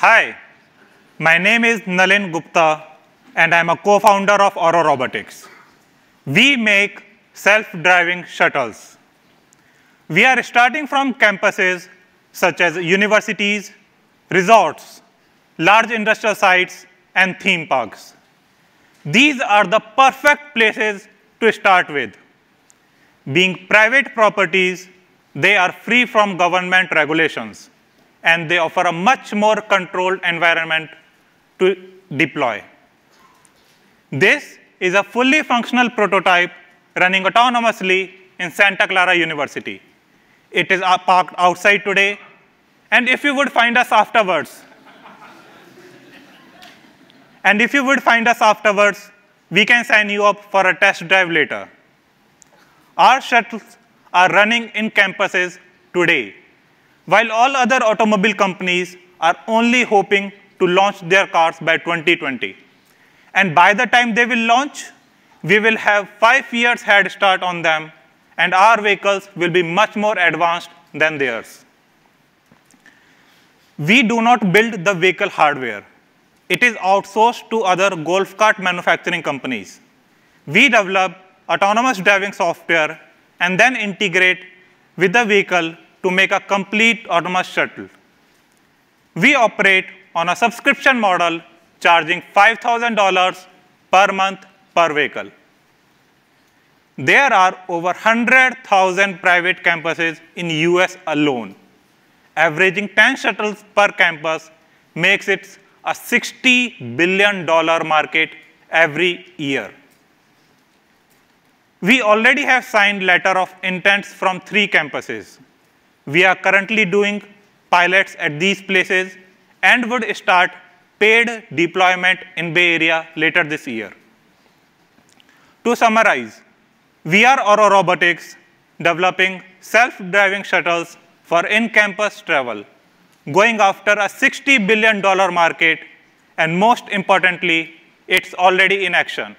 Hi, my name is Nalin Gupta, and I'm a co-founder of Auro Robotics. We make self-driving shuttles. We are starting from campuses such as universities, resorts, large industrial sites, and theme parks. These are the perfect places to start with. Being private properties, they are free from government regulations and they offer a much more controlled environment to deploy. This is a fully functional prototype running autonomously in Santa Clara University. It is uh, parked outside today, and if you would find us afterwards, and if you would find us afterwards, we can sign you up for a test drive later. Our shuttles are running in campuses today while all other automobile companies are only hoping to launch their cars by 2020. And by the time they will launch, we will have five years head start on them, and our vehicles will be much more advanced than theirs. We do not build the vehicle hardware. It is outsourced to other golf cart manufacturing companies. We develop autonomous driving software and then integrate with the vehicle to make a complete autonomous shuttle. We operate on a subscription model charging $5,000 per month per vehicle. There are over 100,000 private campuses in US alone. Averaging 10 shuttles per campus makes it a $60 billion market every year. We already have signed letter of intents from three campuses. We are currently doing pilots at these places and would start paid deployment in Bay Area later this year. To summarize, we are Aurora Robotics developing self-driving shuttles for in-campus travel, going after a $60 billion market, and most importantly, it's already in action.